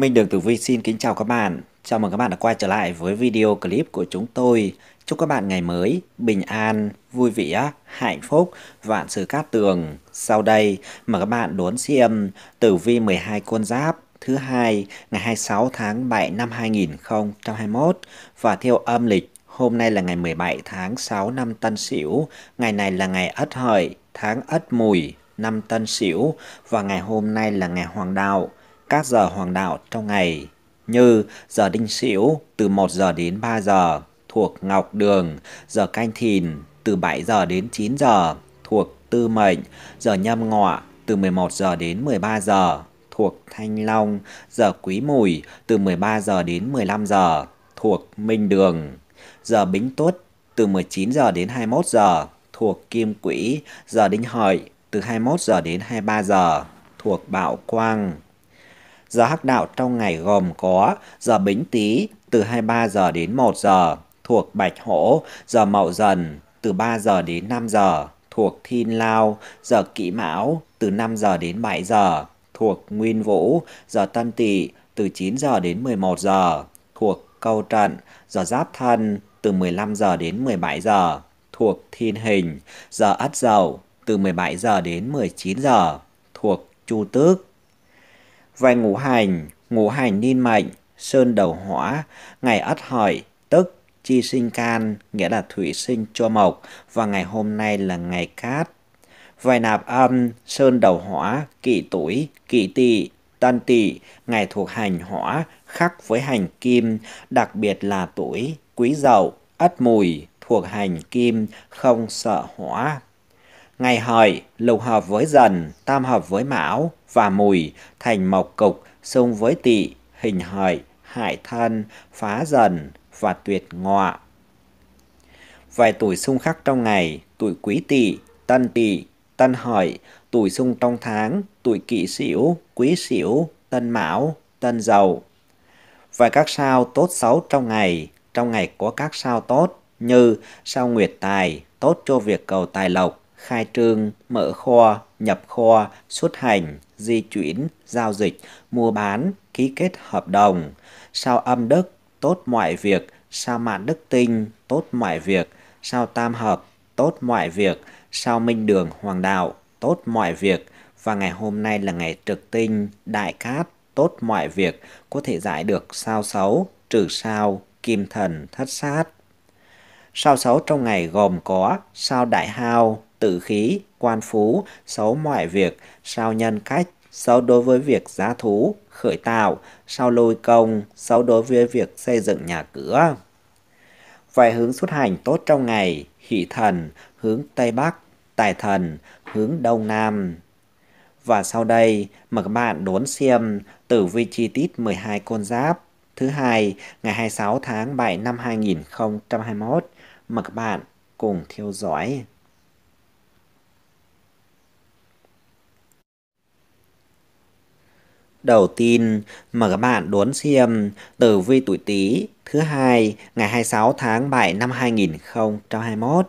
Minh Đường Tử Vi xin kính chào các bạn. Chào mừng các bạn đã quay trở lại với video clip của chúng tôi. Chúc các bạn ngày mới bình an, vui vẻ, hạnh phúc, vạn sự cát tường. Sau đây mời các bạn đón xem Tử Vi 12 con giáp thứ hai ngày 26 tháng 7 năm 2021 và theo âm lịch Hôm nay là ngày 17 tháng 6 năm Tân Sửu, ngày này là ngày Ất Hợi, tháng Ất Mùi, năm Tân Sửu và ngày hôm nay là ngày Hoàng Đạo các giờ hoàng đạo trong ngày như giờ đinh sửu từ 1 giờ đến 3 giờ thuộc ngọc đường, giờ canh thìn từ 7 giờ đến 9 giờ thuộc tư mệnh, giờ nhâm ngọ từ 11 giờ đến 13 giờ thuộc thanh long, giờ quý mùi từ 13 giờ đến 15 giờ thuộc minh đường, giờ bính tuất từ 19 giờ đến 21 giờ thuộc kim quỹ, giờ đinh hợi từ 21 giờ đến 23 giờ thuộc bạo quang. Giờ hắc đạo trong ngày gồm có giờ bính tý từ 23 giờ đến 1 giờ thuộc Bạch Hổ, giờ Mậu Dần từ 3 giờ đến 5 giờ thuộc Thiên Lao, giờ Kỷ Mão từ 5 giờ đến 7 giờ thuộc Nguyên Vũ, giờ Tân Tỵ từ 9 giờ đến 11 giờ thuộc Câu Trận, giờ Giáp Thân từ 15 giờ đến 17 giờ thuộc Thiên Hình, giờ Ất Dậu từ 17 giờ đến 19 giờ thuộc Chu Tước Vài ngũ hành, ngũ hành niên mệnh, sơn đầu hỏa, ngày ất hợi, tức chi sinh can, nghĩa là thủy sinh cho mộc, và ngày hôm nay là ngày cát. Vài nạp âm, sơn đầu hỏa, kỷ tuổi, kỷ tỵ, tân tỵ, ngày thuộc hành hỏa, khắc với hành kim, đặc biệt là tuổi, quý dậu, ất mùi, thuộc hành kim, không sợ hỏa, Ngày hợi, lục hợp với dần, tam hợp với mão và mùi, thành mộc cục, xung với tỵ, hình hợi, hại thân, phá dần và tuyệt ngọa. Vài tuổi xung khắc trong ngày, tuổi quý tỵ, tân tỵ, tân hợi, tuổi xung trong tháng, tuổi kỷ sửu, quý sửu, tân mão, tân dậu. vài các sao tốt xấu trong ngày, trong ngày có các sao tốt như sao nguyệt tài, tốt cho việc cầu tài lộc, khai trương, mở kho, nhập kho, xuất hành, di chuyển, giao dịch, mua bán, ký kết hợp đồng. Sao âm đức, tốt mọi việc, sao mạng đức tinh, tốt mọi việc, sao tam hợp, tốt mọi việc, sao minh đường hoàng đạo, tốt mọi việc. Và ngày hôm nay là ngày trực tinh, đại cát, tốt mọi việc, có thể giải được sao xấu, trừ sao, kim thần, thất sát. Sao xấu trong ngày gồm có sao đại hao, tử khí, quan phú, xấu mọi việc, sao nhân cách, xấu đối với việc giá thú, khởi tạo, sao lôi công, xấu đối với việc xây dựng nhà cửa. Vài hướng xuất hành tốt trong ngày, hỷ thần, hướng Tây Bắc, tài thần, hướng Đông Nam. Và sau đây, mời các bạn đốn xem tử vi chi tiết 12 con giáp. Thứ hai, ngày 26 tháng 7 năm 2021. Mời các bạn cùng theo dõi. Đầu tiên, mời các bạn đón xem tử vi tuổi Tý thứ hai ngày 26 tháng 7 năm 2021.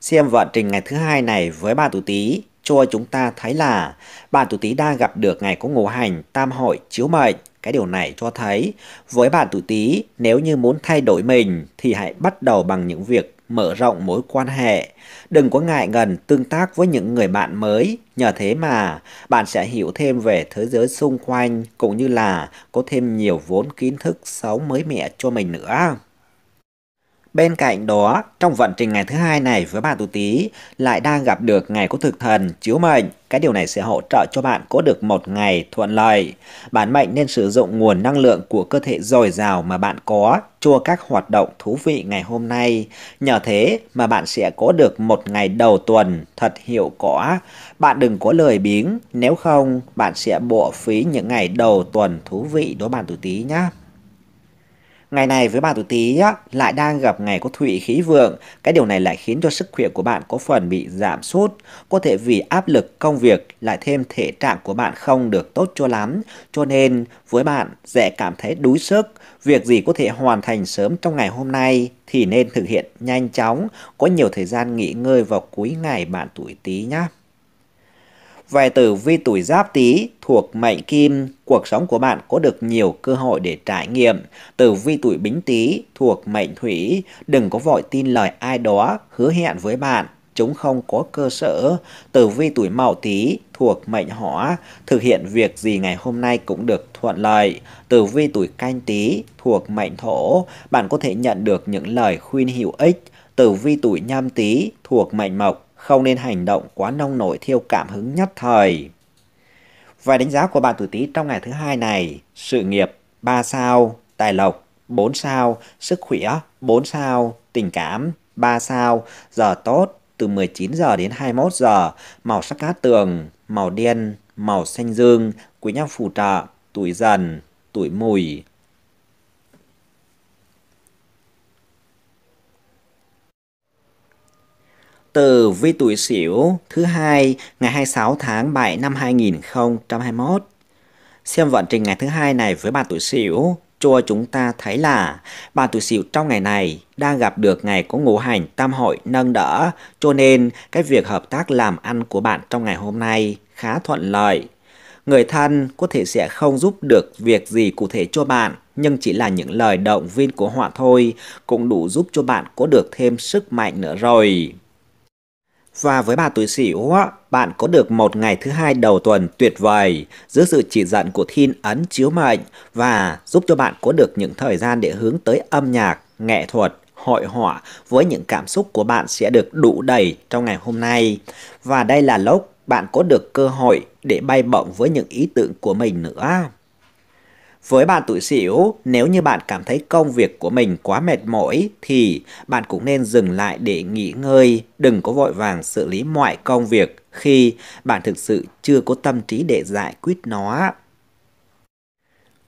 Xem vận trình ngày thứ hai này với bạn tuổi Tý cho chúng ta thấy là bạn tuổi Tý đang gặp được ngày có ngũ hành tam hội chiếu mệnh. Cái điều này cho thấy với bạn tuổi Tý, nếu như muốn thay đổi mình thì hãy bắt đầu bằng những việc mở rộng mối quan hệ. Đừng có ngại ngần tương tác với những người bạn mới, nhờ thế mà bạn sẽ hiểu thêm về thế giới xung quanh cũng như là có thêm nhiều vốn kiến thức sống mới mẻ cho mình nữa. Bên cạnh đó, trong vận trình ngày thứ hai này với bạn tuổi Tý lại đang gặp được ngày có thực thần chiếu mệnh. Cái điều này sẽ hỗ trợ cho bạn có được một ngày thuận lợi. bạn mệnh nên sử dụng nguồn năng lượng của cơ thể dồi dào mà bạn có cho các hoạt động thú vị ngày hôm nay. Nhờ thế mà bạn sẽ có được một ngày đầu tuần thật hiệu quả. Bạn đừng có lời biếng, nếu không bạn sẽ bỏ phí những ngày đầu tuần thú vị đó bạn tuổi Tý nhé. Ngày này với bạn tuổi Tý lại đang gặp ngày có thủy khí vượng, cái điều này lại khiến cho sức khỏe của bạn có phần bị giảm sút, có thể vì áp lực công việc lại thêm thể trạng của bạn không được tốt cho lắm, cho nên với bạn dễ cảm thấy đuối sức, việc gì có thể hoàn thành sớm trong ngày hôm nay thì nên thực hiện nhanh chóng, có nhiều thời gian nghỉ ngơi vào cuối ngày bạn tuổi Tý nhé. Vài tử vi tuổi giáp tý thuộc mệnh kim, cuộc sống của bạn có được nhiều cơ hội để trải nghiệm. Tử vi tuổi bính tý thuộc mệnh thủy, đừng có vội tin lời ai đó hứa hẹn với bạn chúng không có cơ sở. Tử vi tuổi Mậu Tý thuộc mệnh Hỏa, thực hiện việc gì ngày hôm nay cũng được thuận lợi. Tử vi tuổi Canh Tý thuộc mệnh Thổ, bạn có thể nhận được những lời khuyên hữu ích. Tử vi tuổi Nhâm Tý thuộc mệnh Mộc, không nên hành động quá nông nổi thiêu cảm hứng nhất thời. Vài đánh giá của bạn tuổi Tý trong ngày thứ hai này, sự nghiệp 3 sao, tài lộc 4 sao, sức khỏe 4 sao, tình cảm 3 sao, giờ tốt từ 19 giờ đến 21 giờ, màu sắc cát tường, màu đen, màu xanh dương, quý nhân phù trợ, tuổi dần, tuổi mùi, từ vi tuổi Sửu thứ hai ngày 26 tháng 7 năm 2021. Xem vận trình ngày thứ hai này với bạn tuổi Sửu, cho chúng ta thấy là bạn tuổi Sửu trong ngày này đang gặp được ngày có ngũ hành tam hội nâng đỡ, cho nên cái việc hợp tác làm ăn của bạn trong ngày hôm nay khá thuận lợi. Người thân có thể sẽ không giúp được việc gì cụ thể cho bạn, nhưng chỉ là những lời động viên của họ thôi cũng đủ giúp cho bạn có được thêm sức mạnh nữa rồi. Và với bà tuổi sửu, bạn có được một ngày thứ hai đầu tuần tuyệt vời dưới sự chỉ dẫn của thiên ấn chiếu mệnh và giúp cho bạn có được những thời gian để hướng tới âm nhạc, nghệ thuật, hội họa với những cảm xúc của bạn sẽ được đủ đầy trong ngày hôm nay. Và đây là lúc bạn có được cơ hội để bay bổng với những ý tưởng của mình nữa. Với bạn tuổi Sửu, nếu như bạn cảm thấy công việc của mình quá mệt mỏi thì bạn cũng nên dừng lại để nghỉ ngơi, đừng có vội vàng xử lý mọi công việc khi bạn thực sự chưa có tâm trí để giải quyết nó.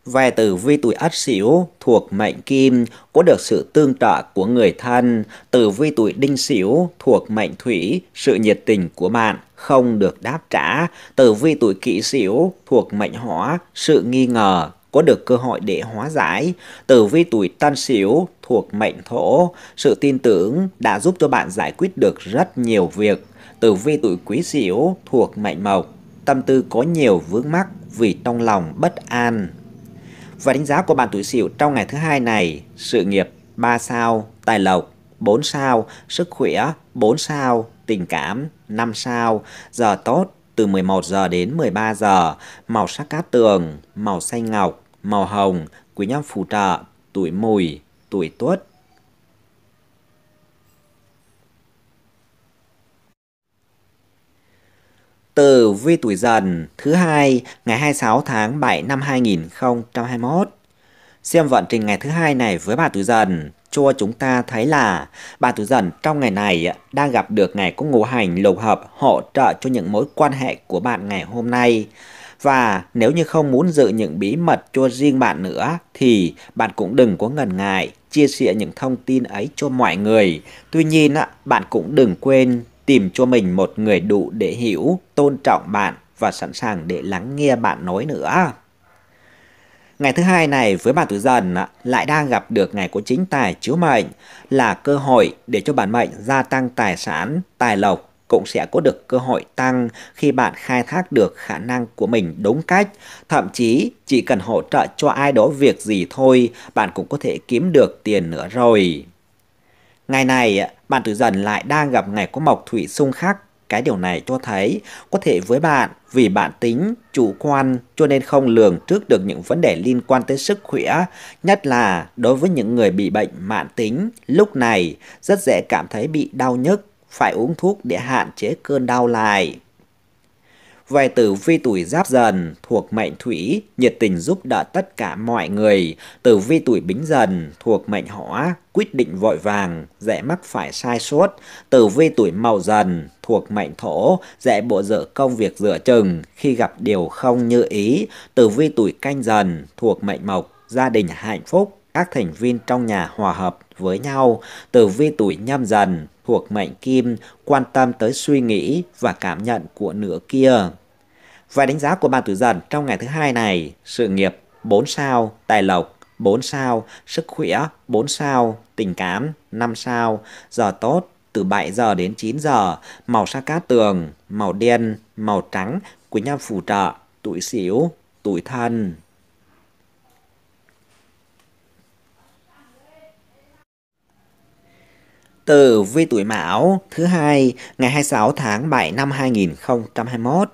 Về tử vi tuổi Ất Sửu thuộc mệnh Kim có được sự tương trợ của người thân, tử vi tuổi Đinh Sửu thuộc mệnh Thủy, sự nhiệt tình của bạn không được đáp trả, tử vi tuổi Kỷ Sửu thuộc mệnh Hỏa, sự nghi ngờ có được cơ hội để hóa giải. Tử vi tuổi Tân Sửu thuộc mệnh Thổ, sự tin tưởng đã giúp cho bạn giải quyết được rất nhiều việc. Tử vi tuổi Quý Sửu thuộc mệnh Mộc, tâm tư có nhiều vướng mắc vì trong lòng bất an. Và đánh giá của bạn tuổi Sửu trong ngày thứ hai này, sự nghiệp 3 sao, tài lộc 4 sao, sức khỏe 4 sao, tình cảm 5 sao, giờ tốt từ 11 giờ đến 13 giờ, màu sắc cát tường, màu xanh ngọc, màu hồng, quý nhân phù trợ, tuổi mùi, tuổi tuất. từ vi tuổi dần thứ hai ngày 26 tháng 7 năm 2021. Xem vận trình ngày thứ hai này với bà tuổi dần cho chúng ta thấy là bà tuổi dần trong ngày này đang gặp được ngày có ngũ hành lục hợp hỗ trợ cho những mối quan hệ của bạn ngày hôm nay. Và nếu như không muốn giữ những bí mật cho riêng bạn nữa thì bạn cũng đừng có ngần ngại chia sẻ những thông tin ấy cho mọi người. Tuy nhiên bạn cũng đừng quên tìm cho mình một người đủ để hiểu, tôn trọng bạn và sẵn sàng để lắng nghe bạn nói nữa. Ngày thứ hai này với bạn tuổi dần lại đang gặp được ngày của chính tài chiếu mệnh là cơ hội để cho bản mệnh gia tăng tài sản, tài lộc cũng sẽ có được cơ hội tăng khi bạn khai thác được khả năng của mình đúng cách. Thậm chí chỉ cần hỗ trợ cho ai đó việc gì thôi, bạn cũng có thể kiếm được tiền nữa rồi. Ngày này, bạn tự dần lại đang gặp ngày có mộc thủy xung khắc. Cái điều này cho thấy có thể với bạn vì bạn tính, chủ quan cho nên không lường trước được những vấn đề liên quan tới sức khỏe, nhất là đối với những người bị bệnh mạn tính, lúc này rất dễ cảm thấy bị đau nhức, phải uống thuốc để hạn chế cơn đau lại. Về tử vi tuổi giáp dần thuộc mệnh thủy, nhiệt tình giúp đỡ tất cả mọi người. Tử vi tuổi bính dần thuộc mệnh hỏa, quyết định vội vàng, dễ mắc phải sai sót. Tử vi tuổi mậu dần thuộc mệnh thổ, dễ bộ dở công việc dựa chừng khi gặp điều không như ý. Tử vi tuổi canh dần thuộc mệnh mộc, gia đình hạnh phúc, các thành viên trong nhà hòa hợp với nhau. Tử vi tuổi nhâm dần thuộc mệnh kim quan tâm tới suy nghĩ và cảm nhận của nửa kia. Và đánh giá của bạn tử dần trong ngày thứ hai này, sự nghiệp 4 sao, tài lộc 4 sao, sức khỏe 4 sao, tình cảm 5 sao, giờ tốt từ 7 giờ đến 9 giờ, màu sa cát tường, màu đen, màu trắng, quý nhân phù trợ, tuổi xỉu, tuổi thân. từ vi tuổi Mão thứ hai ngày 26 tháng 7 năm 2021.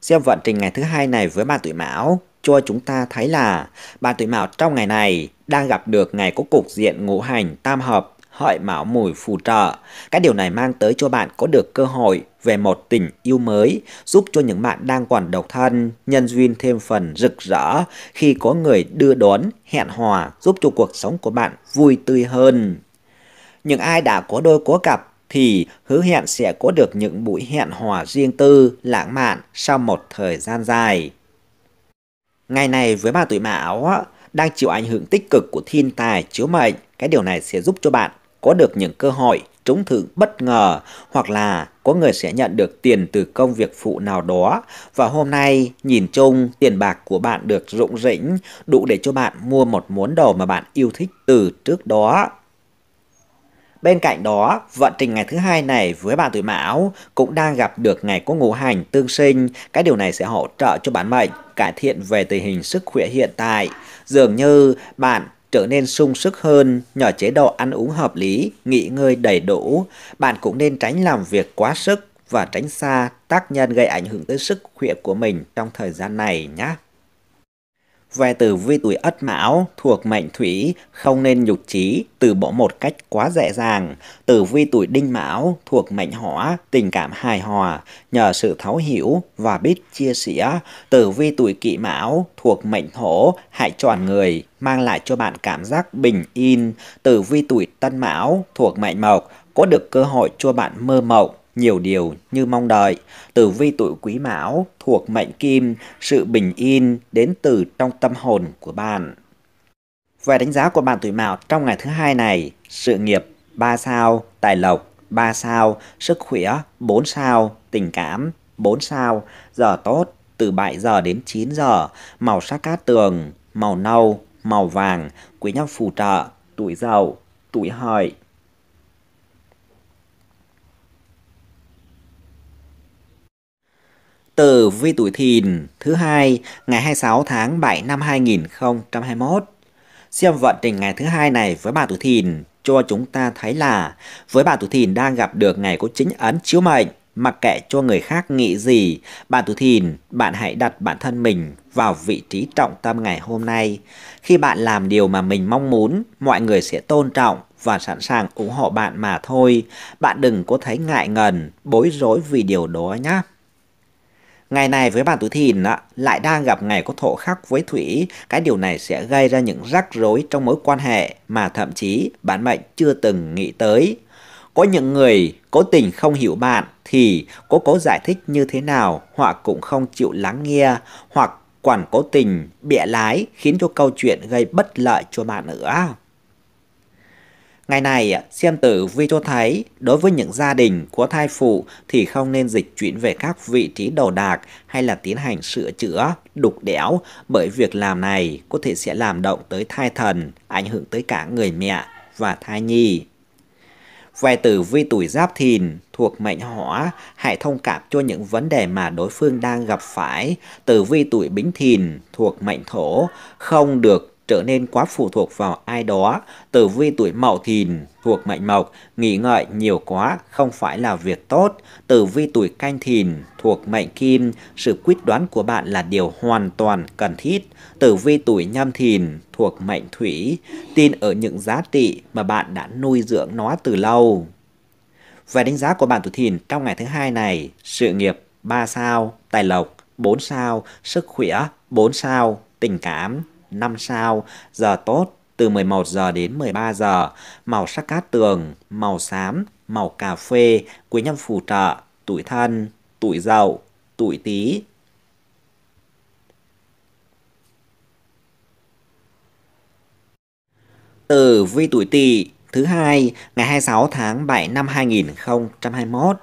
Xem vận trình ngày thứ hai này với bạn tuổi Mão cho chúng ta thấy là bạn tuổi Mão trong ngày này đang gặp được ngày có cục diện ngũ hành tam hợp hợi mão mùi phù trợ. các điều này mang tới cho bạn có được cơ hội về một tình yêu mới, giúp cho những bạn đang còn độc thân, nhân duyên thêm phần rực rỡ khi có người đưa đón, hẹn hòa giúp cho cuộc sống của bạn vui tươi hơn những ai đã có đôi có cặp thì hứa hẹn sẽ có được những buổi hẹn hò riêng tư, lãng mạn sau một thời gian dài. Ngày này với bà tuổi mão đang chịu ảnh hưởng tích cực của thiên tài chiếu mệnh, cái điều này sẽ giúp cho bạn có được những cơ hội trúng thưởng bất ngờ hoặc là có người sẽ nhận được tiền từ công việc phụ nào đó và hôm nay nhìn chung tiền bạc của bạn được rụng rỉnh đủ để cho bạn mua một món đồ mà bạn yêu thích từ trước đó Bên cạnh đó, vận trình ngày thứ hai này với bạn tuổi Mão cũng đang gặp được ngày có ngũ hành tương sinh, cái điều này sẽ hỗ trợ cho bản mệnh cải thiện về tình hình sức khỏe hiện tại. Dường như bạn trở nên sung sức hơn nhờ chế độ ăn uống hợp lý, nghỉ ngơi đầy đủ. Bạn cũng nên tránh làm việc quá sức và tránh xa tác nhân gây ảnh hưởng tới sức khỏe của mình trong thời gian này nhé. Về tử vi tuổi Ất Mão thuộc mệnh Thủy, không nên nhục trí, từ bỏ một cách quá dễ dàng. Tử vi tuổi Đinh Mão thuộc mệnh Hỏa, tình cảm hài hòa, nhờ sự thấu hiểu và biết chia sẻ. Tử vi tuổi Kỷ Mão thuộc mệnh Thổ, hãy chọn người mang lại cho bạn cảm giác bình yên. Tử vi tuổi Tân Mão thuộc mệnh Mộc, có được cơ hội cho bạn mơ mộng nhiều điều như mong đợi. từ vi tuổi quý mão thuộc mệnh kim, sự bình yên đến từ trong tâm hồn của bạn. Về đánh giá của bạn tuổi mão trong ngày thứ hai này, sự nghiệp 3 sao, tài lộc 3 sao, sức khỏe 4 sao, tình cảm 4 sao, giờ tốt từ 7 giờ đến 9 giờ, màu sắc cát tường, màu nâu, màu vàng, quý nhân phù trợ, tuổi giàu tuổi hợi, từ vi tuổi thìn thứ hai ngày 26 tháng 7 năm 2021. Xem vận trình ngày thứ hai này với bà tuổi thìn cho chúng ta thấy là với bà tuổi thìn đang gặp được ngày có chính ấn chiếu mệnh mặc kệ cho người khác nghĩ gì bạn tuổi thìn bạn hãy đặt bản thân mình vào vị trí trọng tâm ngày hôm nay khi bạn làm điều mà mình mong muốn mọi người sẽ tôn trọng và sẵn sàng ủng hộ bạn mà thôi bạn đừng có thấy ngại ngần bối rối vì điều đó nhé Ngày này với bạn tuổi thìn á, lại đang gặp ngày có thổ khắc với thủy, cái điều này sẽ gây ra những rắc rối trong mối quan hệ mà thậm chí bạn mệnh chưa từng nghĩ tới. Có những người cố tình không hiểu bạn thì cố cố giải thích như thế nào họ cũng không chịu lắng nghe hoặc quản cố tình bịa lái khiến cho câu chuyện gây bất lợi cho bạn nữa. Ngày này, xem tử Vi cho thấy đối với những gia đình có thai phụ thì không nên dịch chuyển về các vị trí đầu đạc hay là tiến hành sửa chữa, đục đẽo bởi việc làm này có thể sẽ làm động tới thai thần, ảnh hưởng tới cả người mẹ và thai nhi. Về tử vi tuổi giáp thìn thuộc mệnh hỏa, hãy thông cảm cho những vấn đề mà đối phương đang gặp phải. Tử vi tuổi bính thìn thuộc mệnh thổ, không được trở nên quá phụ thuộc vào ai đó, tử vi tuổi mậu thìn thuộc mệnh mộc, nghỉ ngợi nhiều quá không phải là việc tốt, tử vi tuổi canh thìn thuộc mệnh kim, sự quyết đoán của bạn là điều hoàn toàn cần thiết, tử vi tuổi nhâm thìn thuộc mệnh thủy, tin ở những giá trị mà bạn đã nuôi dưỡng nó từ lâu. Về đánh giá của bạn tuổi thìn trong ngày thứ hai này, sự nghiệp 3 sao, tài lộc 4 sao, sức khỏe 4 sao, tình cảm 5 sao, giờ tốt từ 11 giờ đến 13 giờ, màu sắc cát tường, màu xám, màu cà phê, quý nhân phù trợ, tuổi thân, tuổi dậu, tuổi tý, từ vi tuổi Tỵ thứ hai ngày 26 tháng 7 năm 2021.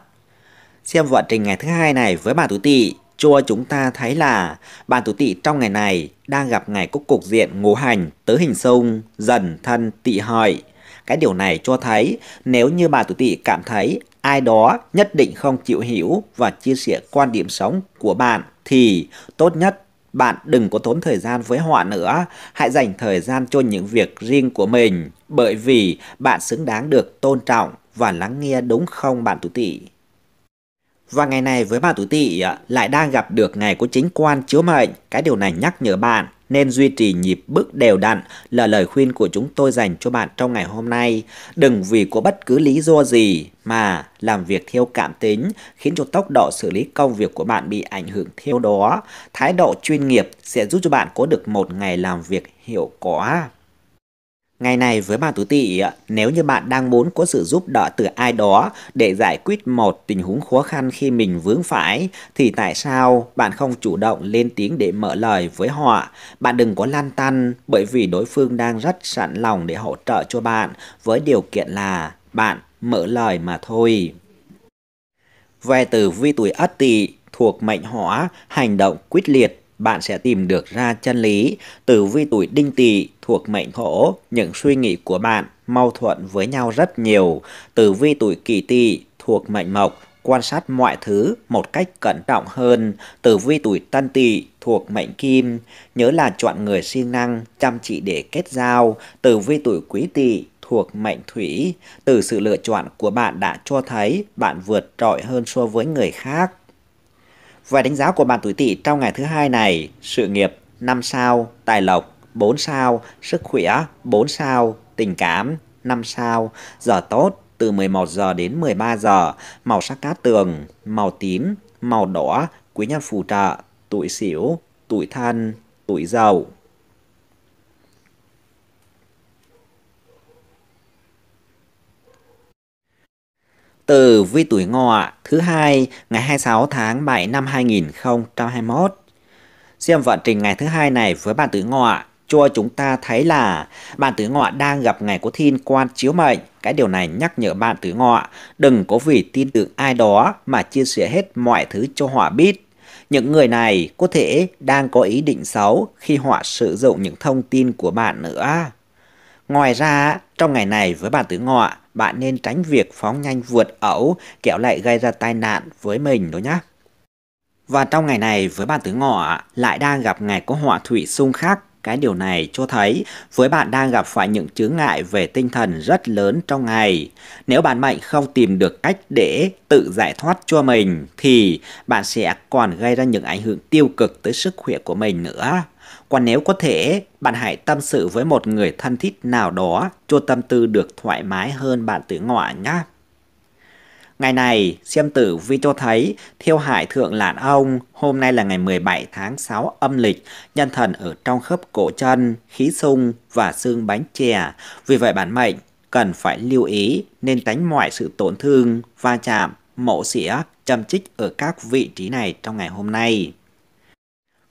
Xem vận trình ngày thứ hai này với bà tuổi Tỵ cho chúng ta thấy là bạn tuổi tỵ trong ngày này đang gặp ngày cúc cục diện ngũ hành tứ hình xung dần thân tỵ hợi. Cái điều này cho thấy nếu như bà tuổi tỵ cảm thấy ai đó nhất định không chịu hiểu và chia sẻ quan điểm sống của bạn thì tốt nhất bạn đừng có tốn thời gian với họ nữa, hãy dành thời gian cho những việc riêng của mình bởi vì bạn xứng đáng được tôn trọng và lắng nghe đúng không bạn tuổi tỵ. Và ngày này với bà tuổi tỵ lại đang gặp được ngày của chính quan chiếu mệnh, cái điều này nhắc nhở bạn nên duy trì nhịp bước đều đặn là lời khuyên của chúng tôi dành cho bạn trong ngày hôm nay. Đừng vì có bất cứ lý do gì mà làm việc theo cảm tính khiến cho tốc độ xử lý công việc của bạn bị ảnh hưởng theo đó. Thái độ chuyên nghiệp sẽ giúp cho bạn có được một ngày làm việc hiệu quả. Ngày này với bà tuổi tỵ nếu như bạn đang muốn có sự giúp đỡ từ ai đó để giải quyết một tình huống khó khăn khi mình vướng phải, thì tại sao bạn không chủ động lên tiếng để mở lời với họ? Bạn đừng có lan tăn bởi vì đối phương đang rất sẵn lòng để hỗ trợ cho bạn với điều kiện là bạn mở lời mà thôi. Về từ vi tuổi ất tỵ thuộc mệnh hỏa, hành động quyết liệt bạn sẽ tìm được ra chân lý từ vi tuổi đinh tỵ thuộc mệnh thổ, những suy nghĩ của bạn mâu thuẫn với nhau rất nhiều. Từ vi tuổi kỷ tỵ thuộc mệnh mộc, quan sát mọi thứ một cách cẩn trọng hơn. Tử vi tuổi tân tỵ thuộc mệnh kim, nhớ là chọn người siêng năng, chăm chỉ để kết giao. Tử vi tuổi quý tỵ thuộc mệnh thủy, từ sự lựa chọn của bạn đã cho thấy bạn vượt trội hơn so với người khác. Và đánh giá của bạn tuổi Tỵ trong ngày thứ hai này, sự nghiệp 5 sao, tài lộc 4 sao, sức khỏe 4 sao, tình cảm 5 sao, giờ tốt từ 11 giờ đến 13 giờ, màu sắc cát tường, màu tím, màu đỏ, quý nhân phù trợ, tuổi sửu tuổi thân, tuổi dậu. tử vi tuổi ngọ thứ hai ngày 26 tháng 7 năm 2021. Xem vận trình ngày thứ hai này với bạn tuổi ngọ cho chúng ta thấy là bạn tuổi ngọ đang gặp ngày có thiên quan chiếu mệnh. Cái điều này nhắc nhở bạn tuổi ngọ đừng có vì tin tưởng ai đó mà chia sẻ hết mọi thứ cho họ biết. Những người này có thể đang có ý định xấu khi họ sử dụng những thông tin của bạn nữa. Ngoài ra, trong ngày này với bạn tử ngọ, bạn nên tránh việc phóng nhanh vượt ẩu kẻo lại gây ra tai nạn với mình đó nhé. Và trong ngày này với bạn tứ ngọ lại đang gặp ngày có họa thủy xung khắc cái điều này cho thấy với bạn đang gặp phải những chướng ngại về tinh thần rất lớn trong ngày. Nếu bạn mạnh không tìm được cách để tự giải thoát cho mình thì bạn sẽ còn gây ra những ảnh hưởng tiêu cực tới sức khỏe của mình nữa. Còn nếu có thể, bạn hãy tâm sự với một người thân thích nào đó cho tâm tư được thoải mái hơn bạn tử ngọa nhé. Ngày này, xem tử vi cho thấy, theo hải thượng lạn ông, hôm nay là ngày 17 tháng 6 âm lịch, nhân thần ở trong khớp cổ chân, khí sung và xương bánh chè. Vì vậy bản mệnh cần phải lưu ý nên tránh mọi sự tổn thương, va chạm, mổ xỉa, châm chích ở các vị trí này trong ngày hôm nay.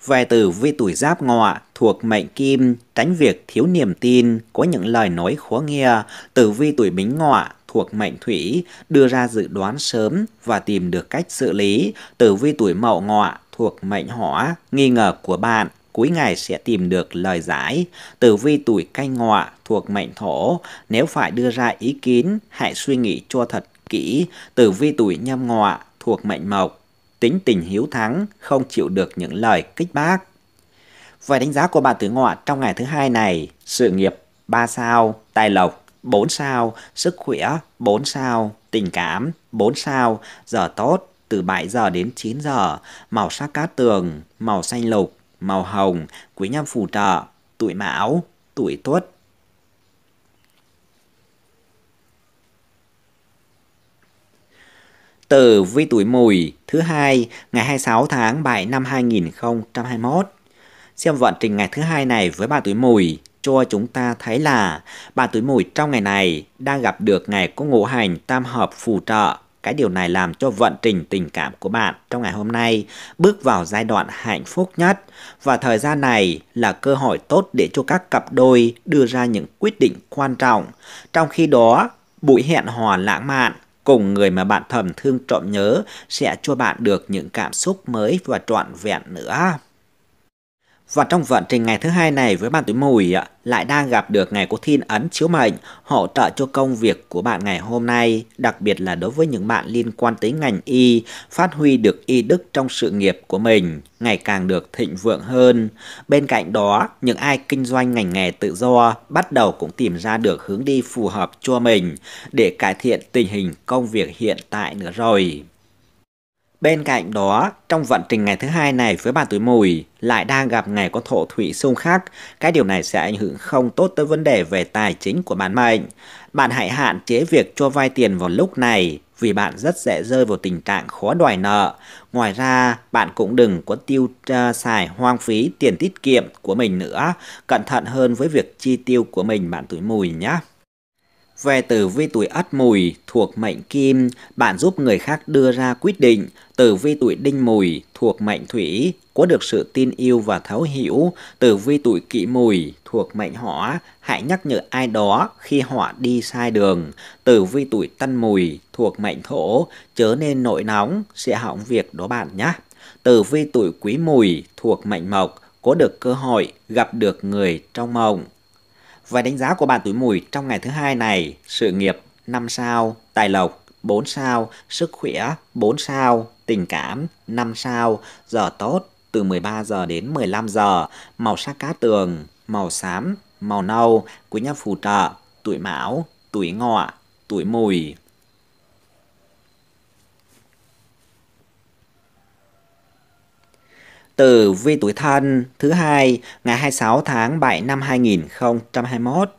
Về tử vi tuổi giáp ngọ thuộc mệnh kim, tránh việc thiếu niềm tin, có những lời nói khó nghe. Tử vi tuổi bính ngọ thuộc mệnh thủy, đưa ra dự đoán sớm và tìm được cách xử lý. Tử vi tuổi mậu ngọ thuộc mệnh hỏa, nghi ngờ của bạn cuối ngày sẽ tìm được lời giải. Tử vi tuổi canh ngọ thuộc mệnh thổ, nếu phải đưa ra ý kiến, hãy suy nghĩ cho thật kỹ. Tử vi tuổi nhâm ngọ thuộc mệnh mộc, tính tình hiếu thắng, không chịu được những lời kích bác. Vậy đánh giá của bạn tử ngọ trong ngày thứ hai này, sự nghiệp 3 sao, tài lộc 4 sao, sức khỏe 4 sao, tình cảm 4 sao, giờ tốt từ 7 giờ đến 9 giờ, màu sắc cát tường, màu xanh lục, màu hồng, quý nhân phù trợ, tuổi mão, tuổi tuất, tử vi tuổi mùi thứ hai ngày 26 tháng 7 năm 2021. Xem vận trình ngày thứ hai này với bạn tuổi mùi cho chúng ta thấy là bạn tuổi mùi trong ngày này đang gặp được ngày có ngũ hành tam hợp phù trợ. Cái điều này làm cho vận trình tình cảm của bạn trong ngày hôm nay bước vào giai đoạn hạnh phúc nhất và thời gian này là cơ hội tốt để cho các cặp đôi đưa ra những quyết định quan trọng. Trong khi đó, buổi hẹn hò lãng mạn cùng người mà bạn thầm thương trộm nhớ sẽ cho bạn được những cảm xúc mới và trọn vẹn nữa. Và trong vận trình ngày thứ hai này với bạn tuổi mùi lại đang gặp được ngày của thiên ấn chiếu mệnh hỗ trợ cho công việc của bạn ngày hôm nay, đặc biệt là đối với những bạn liên quan tới ngành y, phát huy được y đức trong sự nghiệp của mình, ngày càng được thịnh vượng hơn. Bên cạnh đó, những ai kinh doanh ngành nghề tự do bắt đầu cũng tìm ra được hướng đi phù hợp cho mình để cải thiện tình hình công việc hiện tại nữa rồi. Bên cạnh đó, trong vận trình ngày thứ hai này với bà tuổi mùi lại đang gặp ngày có thổ thủy xung khắc, cái điều này sẽ ảnh hưởng không tốt tới vấn đề về tài chính của bạn mệnh. Bạn hãy hạn chế việc cho vay tiền vào lúc này vì bạn rất dễ rơi vào tình trạng khó đòi nợ. Ngoài ra, bạn cũng đừng có tiêu uh, xài hoang phí tiền tiết kiệm của mình nữa, cẩn thận hơn với việc chi tiêu của mình bạn tuổi mùi nhé. Về tử vi tuổi Ất Mùi thuộc mệnh Kim, bạn giúp người khác đưa ra quyết định. Tử vi tuổi Đinh Mùi thuộc mệnh Thủy, có được sự tin yêu và thấu hiểu. Tử vi tuổi Kỷ Mùi thuộc mệnh Hỏa, hãy nhắc nhở ai đó khi họ đi sai đường. Tử vi tuổi Tân Mùi thuộc mệnh Thổ, chớ nên nổi nóng, sẽ hỏng việc đó bạn nhé. Tử vi tuổi Quý Mùi thuộc mệnh Mộc, có được cơ hội gặp được người trong mộng. Và đánh giá của bạn tuổi mùi trong ngày thứ hai này, sự nghiệp 5 sao, tài lộc 4 sao, sức khỏe 4 sao, tình cảm 5 sao, giờ tốt từ 13 giờ đến 15 giờ, màu sắc cá tường, màu xám, màu nâu, quý nhân phù trợ, tuổi mão, tuổi ngọ, tuổi mùi. tử vi tuổi thân thứ hai ngày 26 tháng 7 năm 2021.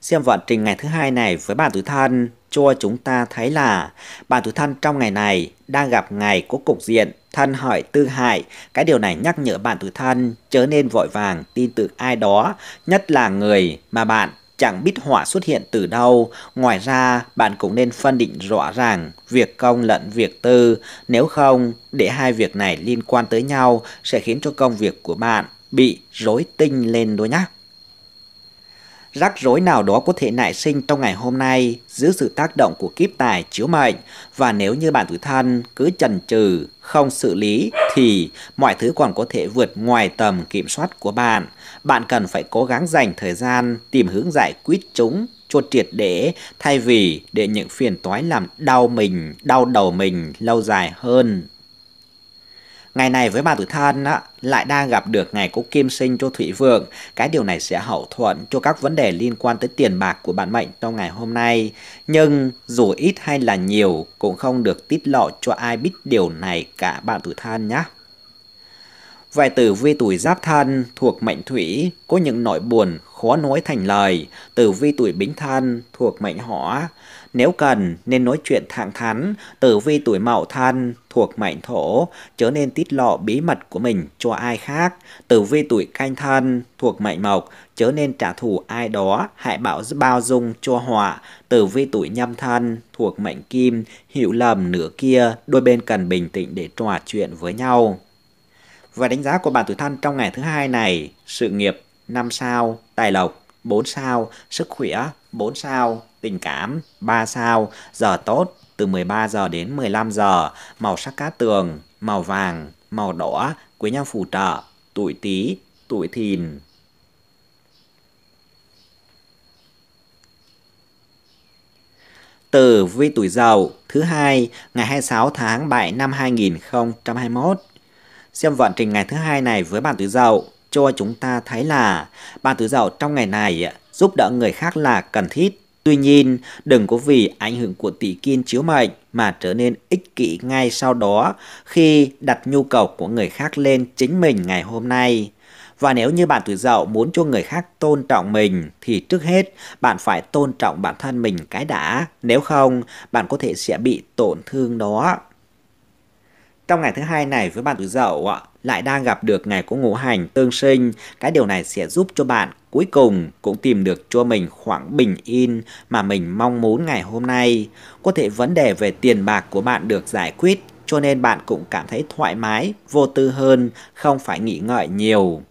Xem vận trình ngày thứ hai này với bạn tuổi thân cho chúng ta thấy là bạn tuổi thân trong ngày này đang gặp ngày có cục diện thân hợi tư hại. Cái điều này nhắc nhở bạn tuổi thân chớ nên vội vàng tin tưởng ai đó, nhất là người mà bạn chẳng biết họa xuất hiện từ đâu. Ngoài ra, bạn cũng nên phân định rõ ràng việc công lẫn việc tư, nếu không, để hai việc này liên quan tới nhau sẽ khiến cho công việc của bạn bị rối tinh lên đó nhé. Rắc rối nào đó có thể nảy sinh trong ngày hôm nay dưới sự tác động của kiếp tài chiếu mệnh và nếu như bạn tự thân cứ chần chừ không xử lý thì mọi thứ còn có thể vượt ngoài tầm kiểm soát của bạn bạn cần phải cố gắng dành thời gian tìm hướng giải quyết chúng cho triệt để thay vì để những phiền toái làm đau mình, đau đầu mình lâu dài hơn. Ngày này với bà tử thân á, lại đang gặp được ngày có kim sinh cho Thủy Vượng. Cái điều này sẽ hậu thuận cho các vấn đề liên quan tới tiền bạc của bạn mệnh trong ngày hôm nay. Nhưng dù ít hay là nhiều cũng không được tiết lộ cho ai biết điều này cả bạn tử thân nhé. Vài tử vi tuổi giáp thân thuộc mệnh thủy có những nỗi buồn khó nói thành lời. Tử vi tuổi bính thân thuộc mệnh hỏa. Nếu cần nên nói chuyện thẳng thắn. Tử vi tuổi mậu thân thuộc mệnh thổ chớ nên tiết lộ bí mật của mình cho ai khác. Tử vi tuổi canh thân thuộc mệnh mộc chớ nên trả thù ai đó hại bảo bao dung cho họa. Tử vi tuổi nhâm thân thuộc mệnh kim hiểu lầm nửa kia đôi bên cần bình tĩnh để trò chuyện với nhau. Và đánh giá của bạn tuổi thân trong ngày thứ hai này, sự nghiệp 5 sao, tài lộc 4 sao, sức khỏe 4 sao, tình cảm 3 sao, giờ tốt từ 13 giờ đến 15 giờ, màu sắc cá tường, màu vàng, màu đỏ, quý nhân phù trợ, tuổi Tý, tuổi Thìn. Tử vi tuổi Dậu thứ hai ngày 26 tháng 7 năm 2021 Xem vận trình ngày thứ hai này với bàn tứ dậu cho chúng ta thấy là bàn tứ dậu trong ngày này giúp đỡ người khác là cần thiết. Tuy nhiên, đừng có vì ảnh hưởng của tỷ kiên chiếu mệnh mà trở nên ích kỷ ngay sau đó khi đặt nhu cầu của người khác lên chính mình ngày hôm nay. Và nếu như bạn tuổi dậu muốn cho người khác tôn trọng mình thì trước hết bạn phải tôn trọng bản thân mình cái đã, nếu không bạn có thể sẽ bị tổn thương đó. Trong ngày thứ hai này với bạn tuổi dậu ạ, lại đang gặp được ngày của ngũ hành tương sinh, cái điều này sẽ giúp cho bạn cuối cùng cũng tìm được cho mình khoảng bình yên mà mình mong muốn ngày hôm nay. Có thể vấn đề về tiền bạc của bạn được giải quyết, cho nên bạn cũng cảm thấy thoải mái, vô tư hơn, không phải nghĩ ngợi nhiều.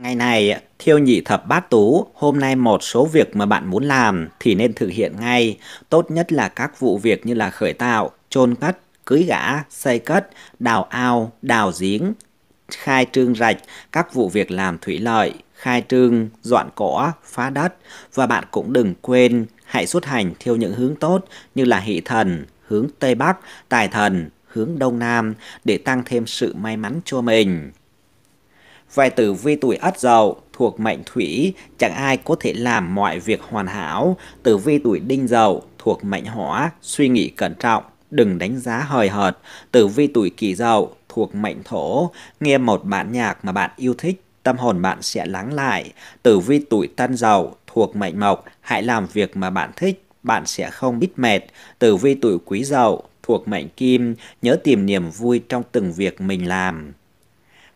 Ngày này, thiêu nhị thập bát tú, hôm nay một số việc mà bạn muốn làm thì nên thực hiện ngay, tốt nhất là các vụ việc như là khởi tạo, chôn cất, cưới gã, xây cất, đào ao, đào giếng, khai trương rạch, các vụ việc làm thủy lợi, khai trương, dọn cỏ, phá đất. Và bạn cũng đừng quên hãy xuất hành theo những hướng tốt như là hỷ thần, hướng Tây Bắc, tài thần, hướng Đông Nam để tăng thêm sự may mắn cho mình. Vài tử vi tuổi ất dậu thuộc mệnh thủy, chẳng ai có thể làm mọi việc hoàn hảo. Tử vi tuổi đinh dậu thuộc mệnh hỏa, suy nghĩ cẩn trọng, Đừng đánh giá hời hợt, tử vi tuổi kỷ dậu thuộc mệnh thổ, nghe một bản nhạc mà bạn yêu thích, tâm hồn bạn sẽ lắng lại. Tử vi tuổi tân dậu thuộc mệnh mộc, hãy làm việc mà bạn thích, bạn sẽ không biết mệt. Tử vi tuổi quý dậu thuộc mệnh kim, nhớ tìm niềm vui trong từng việc mình làm.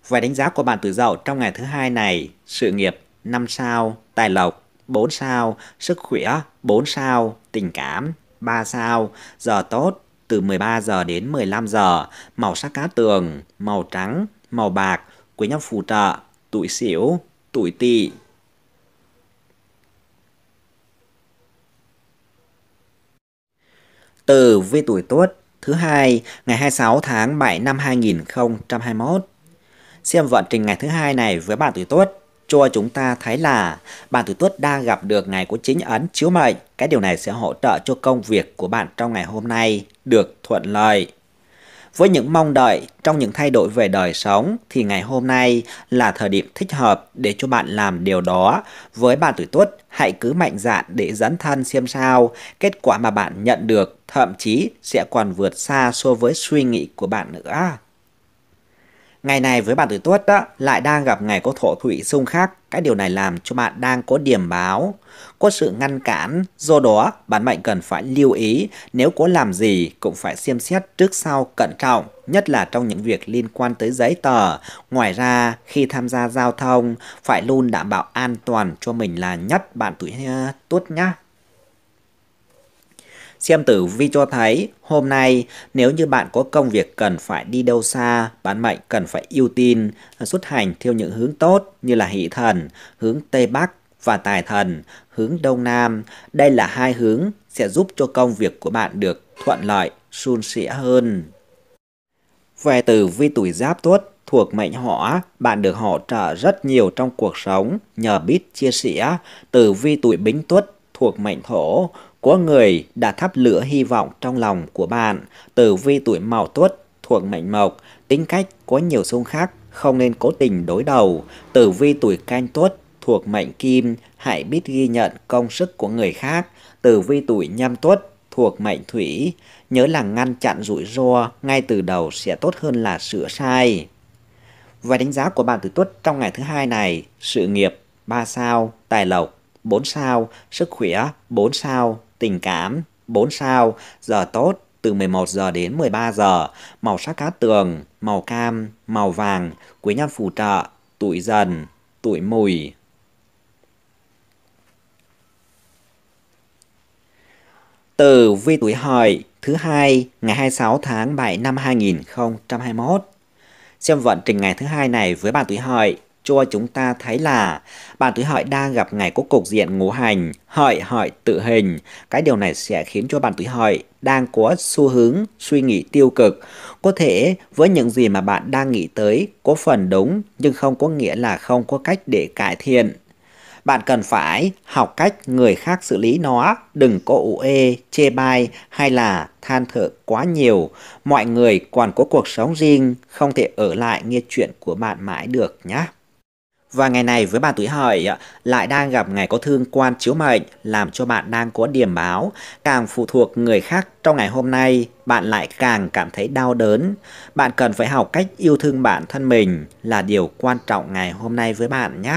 Về đánh giá của bạn tử dậu trong ngày thứ hai này, sự nghiệp 5 sao, tài lộc 4 sao, sức khỏe 4 sao, tình cảm 3 sao, giờ tốt từ 13 giờ đến 15 giờ, màu sắc cá tường, màu trắng, màu bạc, quý nhân phù trợ, tuổi xỉu, tuổi tỵ Từ vi tuổi tuất thứ hai ngày 26 tháng 7 năm 2021. Xem vận trình ngày thứ hai này với bạn tuổi tuất cho chúng ta thấy là bạn tuổi tuất đang gặp được ngày của chính ấn chiếu mệnh. Cái điều này sẽ hỗ trợ cho công việc của bạn trong ngày hôm nay được thuận lợi. Với những mong đợi trong những thay đổi về đời sống thì ngày hôm nay là thời điểm thích hợp để cho bạn làm điều đó. Với bạn tuổi tuất, hãy cứ mạnh dạn để dẫn thân xem sao. Kết quả mà bạn nhận được thậm chí sẽ còn vượt xa so với suy nghĩ của bạn nữa. Ngày này với bạn tuổi tuất đó, lại đang gặp ngày có thổ thủy xung khắc. Cái điều này làm cho bạn đang có điểm báo, có sự ngăn cản. Do đó, bạn mệnh cần phải lưu ý nếu có làm gì cũng phải xem xét trước sau cẩn trọng, nhất là trong những việc liên quan tới giấy tờ. Ngoài ra, khi tham gia giao thông, phải luôn đảm bảo an toàn cho mình là nhất bạn tuổi à, tuất nhé. Xem tử vi cho thấy hôm nay nếu như bạn có công việc cần phải đi đâu xa, bán mệnh cần phải ưu tiên à, xuất hành theo những hướng tốt như là hỷ thần, hướng Tây Bắc và tài thần, hướng Đông Nam. Đây là hai hướng sẽ giúp cho công việc của bạn được thuận lợi, suôn sẻ hơn. Về tử vi tuổi giáp tuất thuộc mệnh hỏa, bạn được hỗ trợ rất nhiều trong cuộc sống nhờ biết chia sẻ. Tử vi tuổi bính tuất thuộc mệnh thổ, có người đã thắp lửa hy vọng trong lòng của bạn, tử vi tuổi mậu tuất thuộc mệnh mộc, tính cách có nhiều xung khắc, không nên cố tình đối đầu. Tử vi tuổi canh tuất thuộc mệnh kim, hãy biết ghi nhận công sức của người khác. Tử vi tuổi nhâm tuất thuộc mệnh thủy, nhớ là ngăn chặn rủi ro ngay từ đầu sẽ tốt hơn là sửa sai. Và đánh giá của bạn tử tuất trong ngày thứ hai này, sự nghiệp 3 sao, tài lộc 4 sao, sức khỏe 4 sao, tình cảm 4 sao, giờ tốt từ 11 giờ đến 13 giờ, màu sắc cát tường, màu cam, màu vàng, quý nhân phù trợ, tuổi dần, tuổi mùi. Từ vi tuổi hợi thứ hai ngày 26 tháng 7 năm 2021. Xem vận trình ngày thứ hai này với bạn tuổi hợi cho chúng ta thấy là bạn tuổi hợi đang gặp ngày có cục diện ngũ hành, hợi hợi tự hình. Cái điều này sẽ khiến cho bạn tuổi hợi đang có xu hướng suy nghĩ tiêu cực. Có thể với những gì mà bạn đang nghĩ tới có phần đúng nhưng không có nghĩa là không có cách để cải thiện. Bạn cần phải học cách người khác xử lý nó, đừng có ủ ê, chê bai hay là than thở quá nhiều. Mọi người còn có cuộc sống riêng, không thể ở lại nghe chuyện của bạn mãi được nhé. Và ngày này với bạn tuổi hợi lại đang gặp ngày có thương quan chiếu mệnh làm cho bạn đang có điểm báo, càng phụ thuộc người khác trong ngày hôm nay, bạn lại càng cảm thấy đau đớn. Bạn cần phải học cách yêu thương bản thân mình là điều quan trọng ngày hôm nay với bạn nhé.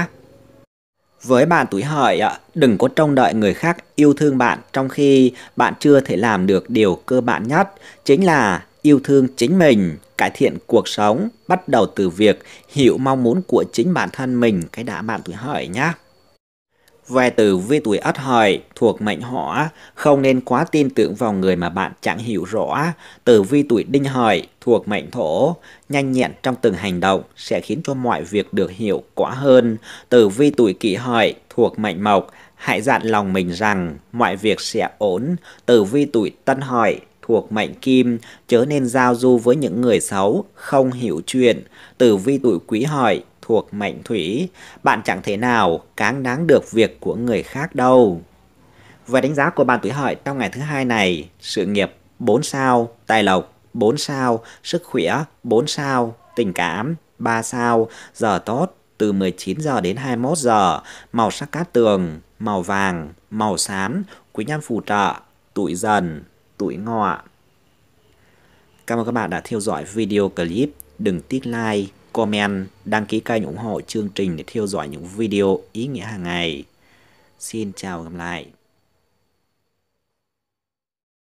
Với bạn tuổi hợi, đừng có trông đợi người khác yêu thương bạn trong khi bạn chưa thể làm được điều cơ bản nhất, chính là yêu thương chính mình, cải thiện cuộc sống bắt đầu từ việc hiểu mong muốn của chính bản thân mình cái đã bạn tuổi hợi nhé. Về từ vi tuổi ất hợi thuộc mệnh hỏa, không nên quá tin tưởng vào người mà bạn chẳng hiểu rõ. Từ vi tuổi đinh hợi thuộc mệnh thổ, nhanh nhẹn trong từng hành động sẽ khiến cho mọi việc được hiệu quả hơn. Từ vi tuổi kỷ hợi thuộc mệnh mộc, hãy dặn lòng mình rằng mọi việc sẽ ổn. Từ vi tuổi tân hợi thuộc mệnh Kim, chớ nên giao du với những người xấu, không hiểu chuyện. Tử vi tuổi quý hỏi, thuộc mệnh Thủy, bạn chẳng thể nào cáng đáng được việc của người khác đâu. Về đánh giá của bạn tuổi hợi trong ngày thứ hai này, sự nghiệp 4 sao, tài lộc 4 sao, sức khỏe 4 sao, tình cảm 3 sao, giờ tốt từ 19 giờ đến 21 giờ, màu sắc cát tường, màu vàng, màu xám, quý nhân phù trợ, tuổi dần, tuổi ngọ. Cảm ơn các bạn đã theo dõi video clip. Đừng tiếc like, comment, đăng ký kênh ủng hộ chương trình để theo dõi những video ý nghĩa hàng ngày. Xin chào gặp lại.